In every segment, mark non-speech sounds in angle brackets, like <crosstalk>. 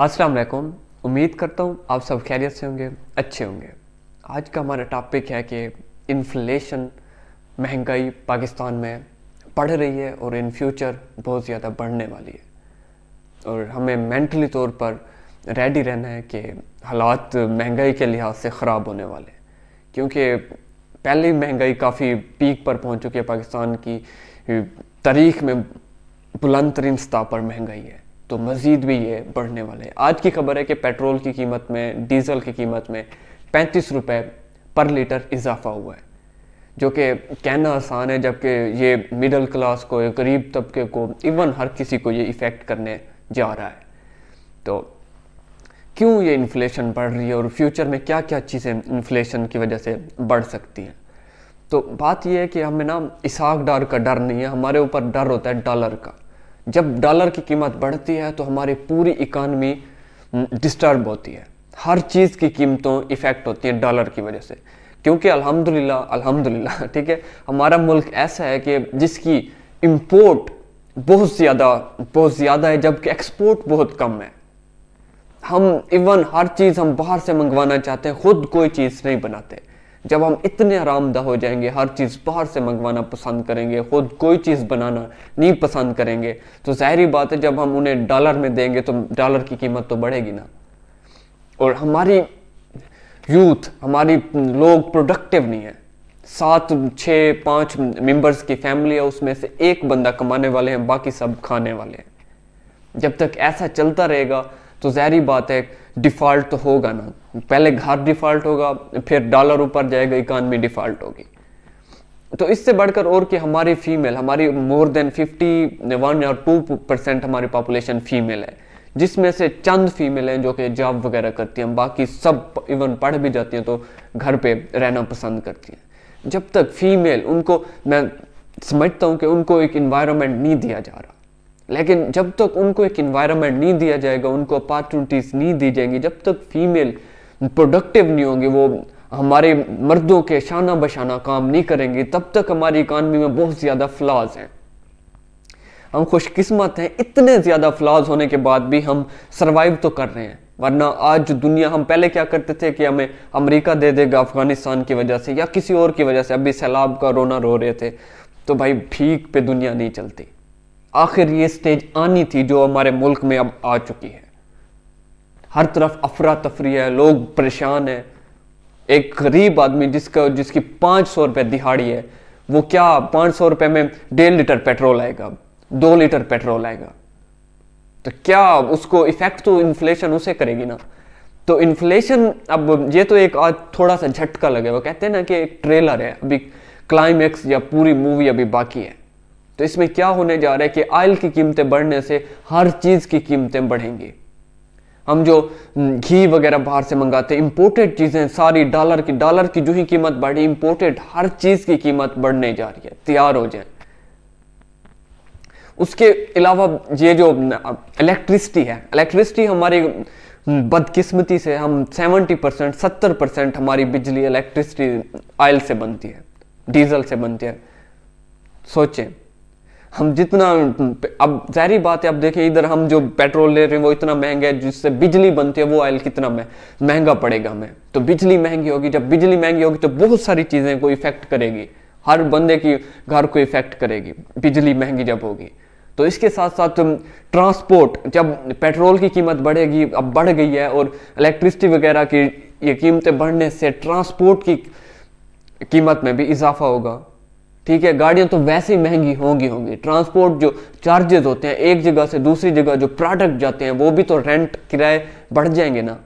अस्सलाम वालेकुम उम्मीद करता हूँ आप सब खैरियत से होंगे अच्छे होंगे आज का हमारा टॉपिक है कि इन्फ्लेशन महंगाई पाकिस्तान में बढ़ रही है और इन फ्यूचर बहुत ज़्यादा बढ़ने वाली है और हमें मेंटली तौर पर रेडी रहना है कि हालात महंगाई के लिहाज से ख़राब होने वाले क्योंकि पहले महंगाई काफ़ी पीक पर पहुंच चुकी है पाकिस्तान की तारीख में बुलंद तरीन सतह पर महंगाई है तो मज़ीद भी ये बढ़ने वाले हैं आज की खबर है कि पेट्रोल की कीमत में डीज़ल की कीमत में पैंतीस रुपये पर लीटर इजाफा हुआ है जो कि कहना आसान है जबकि ये मिडल क्लास को गरीब तबके को इवन हर किसी को ये इफ़ेक्ट करने जा रहा है तो क्यों ये इन्फ्लेशन बढ़ रही है और फ्यूचर में क्या क्या चीज़ें इन्फ्लेशन की वजह से बढ़ सकती हैं तो बात यह है कि हमें ना इसाक डार का डर नहीं है हमारे ऊपर डर होता है डॉलर का जब डॉलर की कीमत बढ़ती है तो हमारी पूरी इकानमी डिस्टर्ब होती है हर चीज़ की कीमतों इफ़ेक्ट होती है डॉलर की वजह से क्योंकि अल्हम्दुलिल्लाह अल्हम्दुलिल्लाह <laughs> ठीक है हमारा मुल्क ऐसा है कि जिसकी इम्पोर्ट बहुत ज़्यादा बहुत ज़्यादा है जबकि एक्सपोर्ट बहुत कम है हम इवन हर चीज़ हम बाहर से मंगवाना चाहते हैं खुद कोई चीज़ नहीं बनाते जब हम इतने आरामदा हो जाएंगे हर चीज़ बाहर से मंगवाना पसंद करेंगे खुद कोई चीज़ बनाना नहीं पसंद करेंगे तो ज़ाहरी बात है जब हम उन्हें डॉलर में देंगे तो डॉलर की कीमत तो बढ़ेगी ना और हमारी यूथ हमारी लोग प्रोडक्टिव नहीं है सात छः पाँच मेंबर्स की फैमिली है उसमें से एक बंदा कमाने वाले हैं बाकी सब खाने वाले हैं जब तक ऐसा चलता रहेगा तो जहरी बात है डिफ़ॉल्ट तो होगा ना पहले घर डिफ़ॉल्ट होगा फिर डॉलर ऊपर जाएगा इकानमी डिफ़ॉल्ट होगी तो इससे बढ़कर और कि हमारी फीमेल हमारी मोर देन फिफ्टी वन और टू परसेंट हमारी पॉपुलेशन फीमेल है जिसमें से चंद फीमेल हैं जो कि जॉब वगैरह करती हैं बाकी सब इवन पढ़ भी जाती हैं तो घर पे रहना पसंद करती हैं जब तक फीमेल उनको मैं समझता हूँ कि उनको एक इन्वायरमेंट नहीं दिया जा रहा लेकिन जब तक उनको एक इन्वायरमेंट नहीं दिया जाएगा उनको अपॉर्चुनिटीज़ नहीं दी जाएंगी जब तक फीमेल प्रोडक्टिव नहीं होंगे वो हमारे मर्दों के शाना बशाना काम नहीं करेंगे तब तक हमारी इकानमी में बहुत ज़्यादा फ्लॉज हैं हम खुशकिस्मत हैं इतने ज़्यादा फ्लॉज होने के बाद भी हम सर्वाइव तो कर रहे हैं वरना आज दुनिया हम पहले क्या करते थे कि हमें अमेरिका दे देगा अफगानिस्तान की वजह से या किसी और की वजह से अभी सैलाब का रोना रो रहे थे तो भाई ठीक पे दुनिया नहीं चलती आखिर ये स्टेज आनी थी जो हमारे मुल्क में अब आ चुकी है हर तरफ अफरा तफरी है लोग परेशान हैं एक गरीब आदमी जिसका जिसकी पांच सौ रुपये दिहाड़ी है वो क्या पांच सौ रुपये में डेढ़ लीटर पेट्रोल आएगा दो लीटर पेट्रोल आएगा तो क्या उसको इफेक्ट तो इन्फ्लेशन उसे करेगी ना तो इन्फ्लेशन अब ये तो एक आज थोड़ा सा झटका लगे वो कहते हैं ना कि एक ट्रेलर है अभी क्लाइमैक्स या पूरी मूवी अभी बाकी है तो इसमें क्या होने जा रहा है कि आयल की कीमतें बढ़ने से हर चीज़ की कीमतें बढ़ेंगी हम जो घी वगैरह बाहर से मंगाते हैं इंपोर्टेड चीज़ें सारी डॉलर की डॉलर की जो ही कीमत बढ़ी इंपोर्टेड हर चीज़ की कीमत बढ़ने जा रही है तैयार हो जाए उसके अलावा ये जो इलेक्ट्रिसिटी है इलेक्ट्रिसिटी हमारी बदकिस्मती से हम 70 परसेंट सत्तर परसेंट हमारी बिजली इलेक्ट्रिसिटी ऑयल से बनती है डीजल से बनती है सोचें हम जितना अब जहरी बात है अब देखें इधर हम जो पेट्रोल ले रहे हैं वो इतना महंगा है जिससे बिजली बनती है वो ऑयल कितना महंगा पड़ेगा हमें तो बिजली महंगी होगी जब बिजली महंगी होगी तो बहुत सारी चीज़ें को इफेक्ट करेगी हर बंदे की घर को इफेक्ट करेगी बिजली महंगी जब होगी तो इसके साथ साथ ट्रांसपोर्ट जब पेट्रोल की कीमत बढ़ेगी अब बढ़ गई है और इलेक्ट्रिसिटी वगैरह की ये कीमतें बढ़ने से ट्रांसपोर्ट की कीमत में भी इजाफा होगा ठीक है गाड़ियां तो वैसे ही महंगी होंगी होंगी ट्रांसपोर्ट जो चार्जेस होते हैं एक जगह से दूसरी जगह जो प्रोडक्ट जाते हैं वो भी तो रेंट किराए बढ़ जाएंगे ना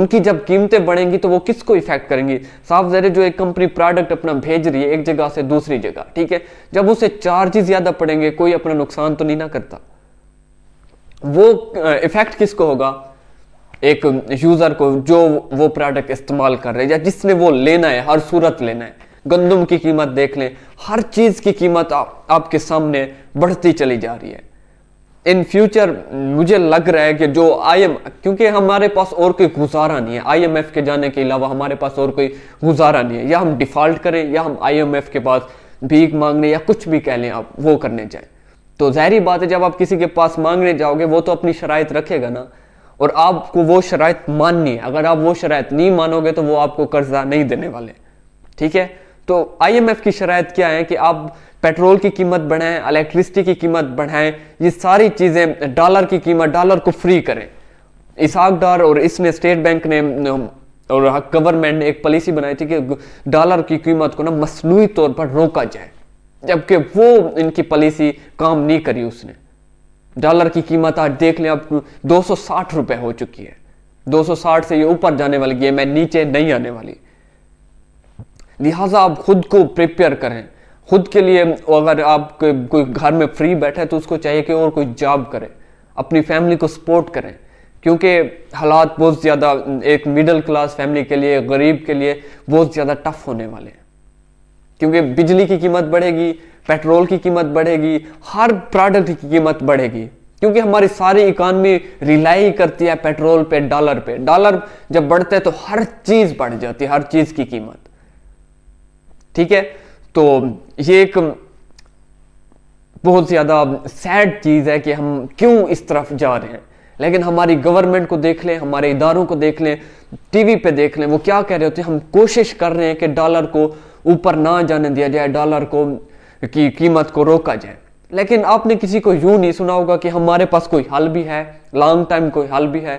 उनकी जब कीमतें बढ़ेंगी तो वो किसको इफेक्ट करेंगी साफ जहर जो एक कंपनी प्रोडक्ट अपना भेज रही है एक जगह से दूसरी जगह ठीक है जब उसे चार्जेस ज़्यादा पड़ेंगे कोई अपना नुकसान तो नहीं ना करता वो इफेक्ट किसको होगा एक यूज़र को जो वो प्रोडक्ट इस्तेमाल कर रहे हैं या जिसने वो लेना है हर सूरत लेना है गंदम की कीमत देख लें हर चीज़ की कीमत आप, आपके सामने बढ़ती चली जा रही है इन फ्यूचर मुझे लग रहा है कि जो आई एम क्योंकि हमारे पास और कोई गुजारा नहीं है आई एम एफ के जाने के अलावा हमारे पास और कोई गुजारा नहीं है या हम डिफ़ॉल्ट करें या हम आई एम एफ के पास भीख मांगने या कुछ भी कह लें आप वो करने जाएं तो जहरी बात है जब आप किसी के पास मांगने जाओगे वो तो अपनी शराय रखेगा ना और आपको वो शराय माननी है अगर आप वो शराय नहीं मानोगे तो वो आपको कर्जा नहीं देने वाले ठीक है तो आईएमएफ की शराय क्या है कि आप पेट्रोल की कीमत बढ़ाएं इलेक्ट्रिसिटी की कीमत बढ़ाएं ये सारी चीज़ें डॉलर की कीमत डॉलर को फ्री करें इसाक डार और इसने स्टेट बैंक ने और गवर्नमेंट ने एक पॉलिसी बनाई थी कि डॉलर की कीमत को ना मसनू तौर पर रोका जाए जबकि वो इनकी पॉलिसी काम नहीं करी उसने डॉलर की कीमत आज देख लें अब 260 रुपए हो चुकी है 260 से ये ऊपर जाने वाली है मैं नीचे नहीं आने वाली लिहाजा आप खुद को प्रिपेयर करें खुद के लिए अगर आप कोई घर में फ्री बैठे तो उसको चाहिए कि और कोई जॉब करें अपनी फैमिली को सपोर्ट करें क्योंकि हालात बहुत ज़्यादा एक मिडिल क्लास फैमिली के लिए गरीब के लिए बहुत ज़्यादा टफ होने वाले हैं क्योंकि बिजली की कीमत बढ़ेगी पेट्रोल की कीमत बढ़ेगी हर प्रोडक्ट की कीमत बढ़ेगी क्योंकि हमारी सारी इकानमी रिलाई करती है पेट्रोल पे डॉलर पे डॉलर जब बढ़ते हैं तो हर चीज़ बढ़ जाती है हर चीज़ की कीमत ठीक है तो ये एक बहुत ज़्यादा सैड चीज़ है कि हम क्यों इस तरफ जा रहे हैं लेकिन हमारी गवर्नमेंट को देख लें हमारे इदारों को देख लें टीवी पे देख लें वो क्या कह रहे होते हैं हम कोशिश कर रहे हैं कि डॉलर को ऊपर ना जाने दिया जाए डॉलर को की कीमत को रोका जाए लेकिन आपने किसी को यूं नहीं सुना होगा कि हमारे पास कोई हल भी है लॉन्ग टाइम कोई हल भी है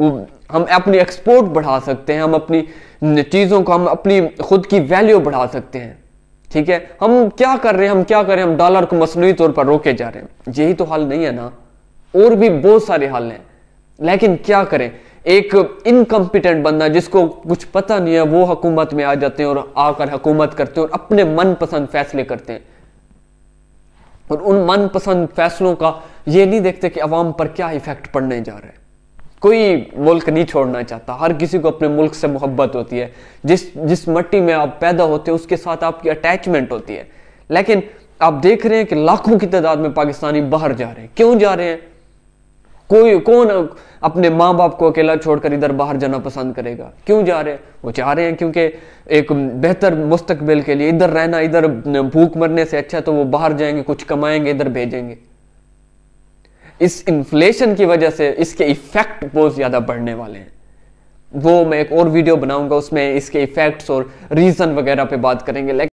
हम अपनी एक्सपोर्ट बढ़ा सकते हैं हम अपनी चीज़ों को हम अपनी खुद की वैल्यू बढ़ा सकते हैं ठीक है हम क्या कर रहे हैं हम क्या कर रहे हैं हम डॉलर को मसनू तौर पर रोके जा रहे हैं यही तो हाल नहीं है ना और भी बहुत सारे हाल हैं लेकिन क्या करें एक इनकम्पिटेंट बंदा जिसको कुछ पता नहीं है वो हुकूमत में आ जाते हैं और आकर हुकूमत करते हैं और अपने मनपसंद फैसले करते हैं और उन मनपसंद फैसलों का ये नहीं देखते कि अवाम पर क्या इफेक्ट पड़ने जा रहा है कोई मुल्क नहीं छोड़ना चाहता हर किसी को अपने मुल्क से मोहब्बत होती है जिस जिस मट्टी में आप पैदा होते हैं उसके साथ आपकी अटैचमेंट होती है लेकिन आप देख रहे हैं कि लाखों की तादाद में पाकिस्तानी बाहर जा रहे हैं क्यों जा रहे हैं कोई कौन अपने माँ बाप को अकेला छोड़कर इधर बाहर जाना पसंद करेगा क्यों जा रहे हैं वो जा रहे हैं क्योंकि एक बेहतर मुस्तकबिल के लिए इधर रहना इधर भूख मरने से अच्छा तो वो बाहर जाएंगे कुछ कमाएंगे इधर भेजेंगे इस इन्फ्लेशन की वजह से इसके इफ़ेक्ट बहुत ज़्यादा बढ़ने वाले हैं वो मैं एक और वीडियो बनाऊंगा उसमें इसके इफ़ेक्ट्स और रीज़न वगैरह पे बात करेंगे